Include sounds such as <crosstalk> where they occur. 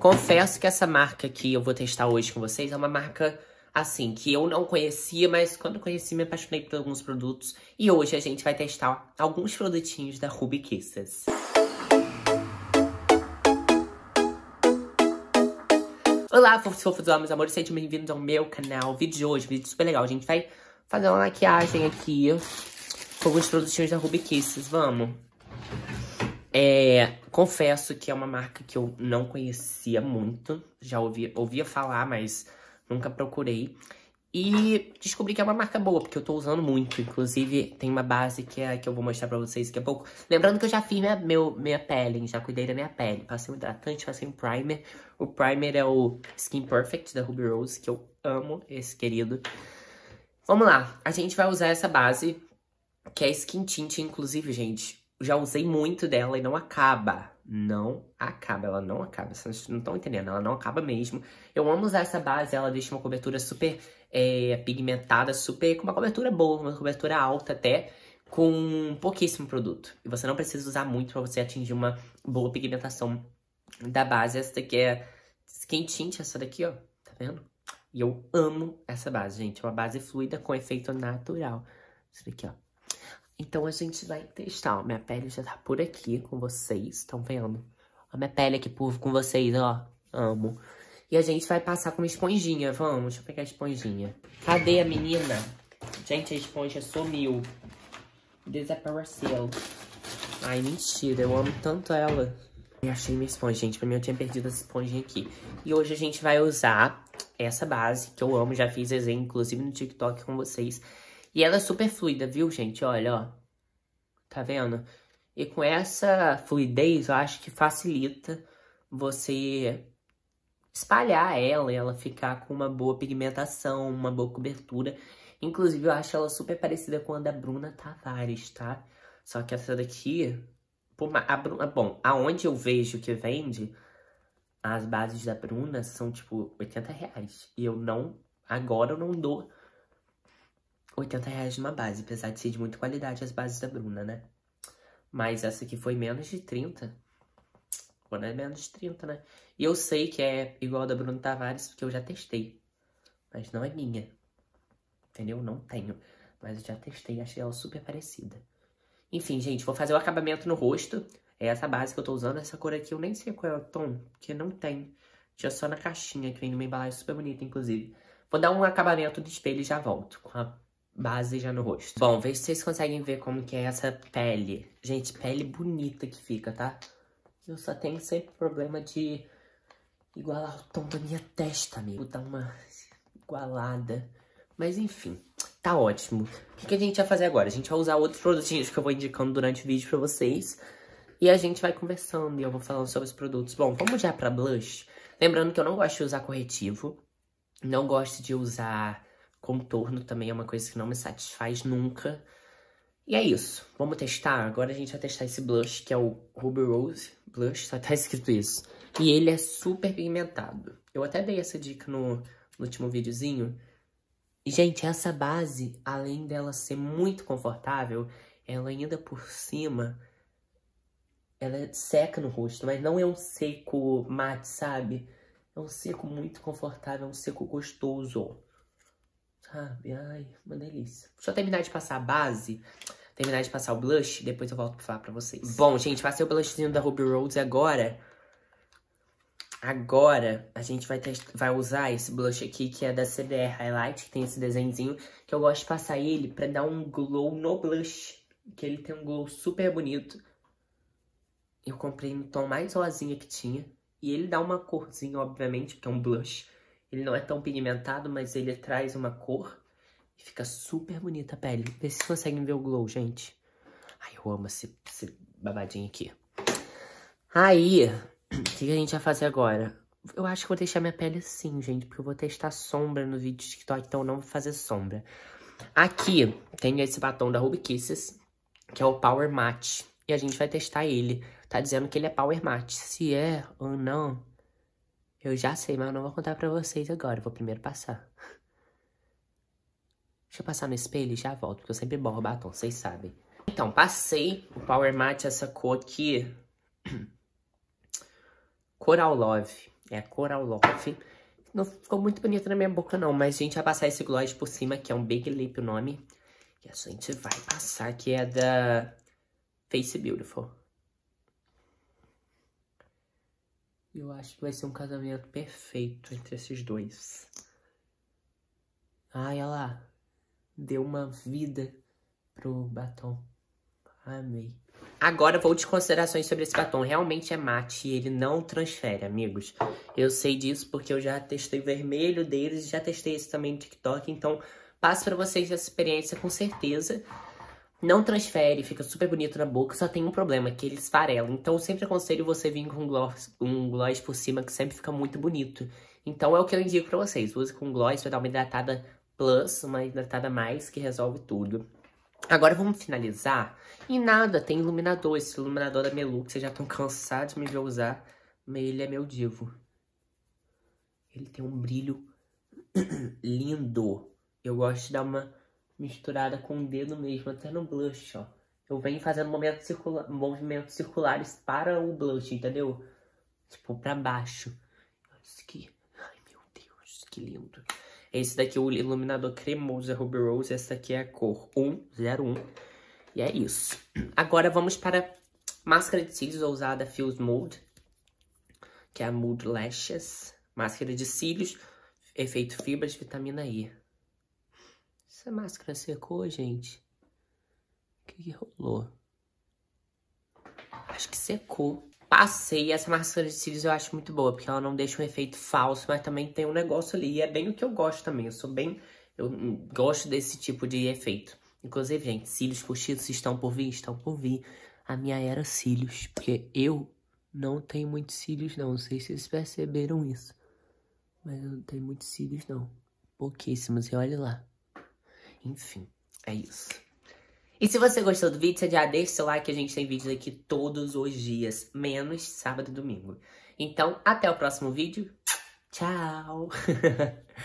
Confesso que essa marca que eu vou testar hoje com vocês é uma marca, assim, que eu não conhecia, mas quando conheci me apaixonei por alguns produtos. E hoje a gente vai testar alguns produtinhos da Ruby Kisses. Olá, fofos, fofos, meus amores, sejam bem-vindos ao meu canal. vídeo de hoje, vídeo super legal. A gente vai fazer uma maquiagem aqui com alguns produtinhos da Ruby Kisses, vamos? É, confesso que é uma marca que eu não conhecia muito, já ouvia, ouvia falar, mas nunca procurei. E descobri que é uma marca boa, porque eu tô usando muito. Inclusive, tem uma base que, é, que eu vou mostrar pra vocês daqui a pouco. Lembrando que eu já fiz minha, né, meu, minha pele, já cuidei da minha pele. Passei um hidratante, passei um primer. O primer é o Skin Perfect da Ruby Rose, que eu amo esse querido. Vamos lá, a gente vai usar essa base, que é Skin Tint, inclusive, gente já usei muito dela e não acaba. Não acaba, ela não acaba. Vocês não estão entendendo, ela não acaba mesmo. Eu amo usar essa base, ela deixa uma cobertura super é, pigmentada, super. com uma cobertura boa, uma cobertura alta até, com pouquíssimo produto. E você não precisa usar muito para você atingir uma boa pigmentação da base. Essa daqui é Skin Tint, essa daqui, ó. Tá vendo? E eu amo essa base, gente. É uma base fluida com efeito natural. Isso daqui, ó. Então a gente vai testar, ó. Minha pele já tá por aqui com vocês, estão vendo? A minha pele aqui por com vocês, ó. Amo. E a gente vai passar com uma esponjinha, vamos. Deixa eu pegar a esponjinha. Cadê a menina? Gente, a esponja sumiu. Desapareceu. Ai, mentira, eu amo tanto ela. Eu achei minha esponja, gente. Pra mim, eu tinha perdido essa esponjinha aqui. E hoje a gente vai usar essa base, que eu amo. Já fiz exemplo, inclusive, no TikTok com vocês. E ela é super fluida, viu, gente? Olha, ó. Tá vendo? E com essa fluidez, eu acho que facilita você espalhar ela e ela ficar com uma boa pigmentação, uma boa cobertura. Inclusive, eu acho ela super parecida com a da Bruna Tavares, tá? Só que essa daqui... Por uma, a Bruna, bom, aonde eu vejo que vende, as bases da Bruna são, tipo, 80 reais. E eu não... Agora eu não dou 80 reais numa base, apesar de ser de muita qualidade as bases da Bruna, né? Mas essa aqui foi menos de 30. Quando é menos de 30, né? E eu sei que é igual a da Bruna Tavares, porque eu já testei. Mas não é minha. Entendeu? Não tenho. Mas eu já testei, achei ela super parecida. Enfim, gente, vou fazer o acabamento no rosto. É essa base que eu tô usando. Essa cor aqui eu nem sei qual é o tom, porque não tem. Tinha só na caixinha, que vem numa embalagem super bonita, inclusive. Vou dar um acabamento no espelho e já volto com a base já no rosto. Bom, veja se vocês conseguem ver como que é essa pele. Gente, pele bonita que fica, tá? Eu só tenho sempre problema de igualar o tom da minha testa, amigo. Dar uma igualada. Mas enfim, tá ótimo. O que, que a gente vai fazer agora? A gente vai usar outros produtinhos que eu vou indicando durante o vídeo pra vocês. E a gente vai conversando e eu vou falando sobre os produtos. Bom, vamos já pra blush. Lembrando que eu não gosto de usar corretivo. Não gosto de usar Contorno também é uma coisa que não me satisfaz nunca. E é isso. Vamos testar? Agora a gente vai testar esse blush, que é o Ruby Rose Blush. Tá, <laughs> escrito isso. E ele é super pigmentado. Eu até dei essa dica no, no último videozinho. E, gente, essa base, além dela ser muito confortável, ela ainda por cima... Ela seca no rosto, mas não é um seco mate, sabe? É um seco muito confortável, é um seco gostoso. Sabe? Ai, uma delícia. Deixa eu terminar de passar a base. Terminar de passar o blush, depois eu volto pra falar pra vocês. Bom, gente, passei o blushzinho da Ruby Rose agora. Agora, a gente vai, vai usar esse blush aqui, que é da CDR Highlight, que tem esse desenhozinho, que eu gosto de passar ele pra dar um glow no blush, que ele tem um glow super bonito. Eu comprei no tom mais rosinha que tinha, e ele dá uma corzinha, obviamente, porque é um blush. Ele não é tão pigmentado, mas ele traz uma cor e fica super bonita a pele. Vê se conseguem ver o glow, gente. Ai, eu amo esse, esse babadinho aqui. Aí, o que, que a gente vai fazer agora? Eu acho que vou deixar minha pele assim, gente, porque eu vou testar sombra no vídeo de TikTok, então não vou fazer sombra. Aqui tem esse batom da Ruby Kisses, que é o Power Matte. E a gente vai testar ele. Tá dizendo que ele é Power Matte. Se é ou não, eu já sei, mas eu não vou contar pra vocês agora. Eu vou primeiro passar. Deixa eu passar no espelho e já volto, porque eu sempre borro batom, vocês sabem. Então, passei o Power Matte, essa cor aqui. <clears throat> Coral Love. É Coral Love. Não ficou muito bonita na minha boca, não. Mas a gente vai passar esse gloss por cima, que é um Big Lip o nome. E a gente vai passar, que é da Face Beautiful. Eu acho que vai ser um casamento perfeito entre esses dois. Ai, olha lá. Deu uma vida pro batom. Amei. Agora vou de considerações sobre esse batom. Realmente é mate e ele não transfere, amigos. Eu sei disso porque eu já testei vermelho deles e já testei esse também no TikTok. Então, passo para vocês essa experiência com certeza. Não transfere, fica super bonito na boca, só tem um problema, que ele esfarela. Então eu sempre aconselho você vir com um gloss, um gloss por cima, que sempre fica muito bonito. Então é o que eu indico pra vocês, use com gloss, vai dar uma hidratada plus, uma hidratada mais, que resolve tudo. Agora vamos finalizar. E nada, tem iluminador, esse iluminador da Melu, que vocês já estão <laughs> cansados de me ver usar. Mas ele é meu divo. Ele tem um brilho <clears throat> lindo. Eu gosto de dar uma misturada com o dedo mesmo, até no blush, ó. Eu venho fazendo circula movimentos circulares para o blush, entendeu? Tipo, pra baixo. Isso aqui. Ai, meu Deus, que lindo. Esse daqui é o iluminador cremoso, da é Ruby Rose. Essa aqui é a cor 101. E é isso. Agora vamos para máscara de cílios ousada Fills Mood. Que é a Mood Lashes. Máscara de cílios, efeito fibras, vitamina E. Essa máscara secou, gente? O que, que rolou? Acho que secou. Passei essa máscara de cílios eu acho muito boa, porque ela não deixa um efeito falso, mas também tem um negócio ali. E é bem o que eu gosto também. Eu sou bem. Eu gosto desse tipo de efeito. Inclusive, gente, cílios postiços estão por vir? Estão por vir. A minha era cílios, porque eu não tenho muitos cílios, não. Não sei se vocês perceberam isso. Mas eu não tenho muitos cílios, não. Pouquíssimos, e olha lá. Enfim, é isso. E se você gostou do vídeo, você já deixa o seu like, a gente tem vídeos aqui todos os dias, menos sábado e domingo. Então, até o próximo vídeo. Tchau! <laughs>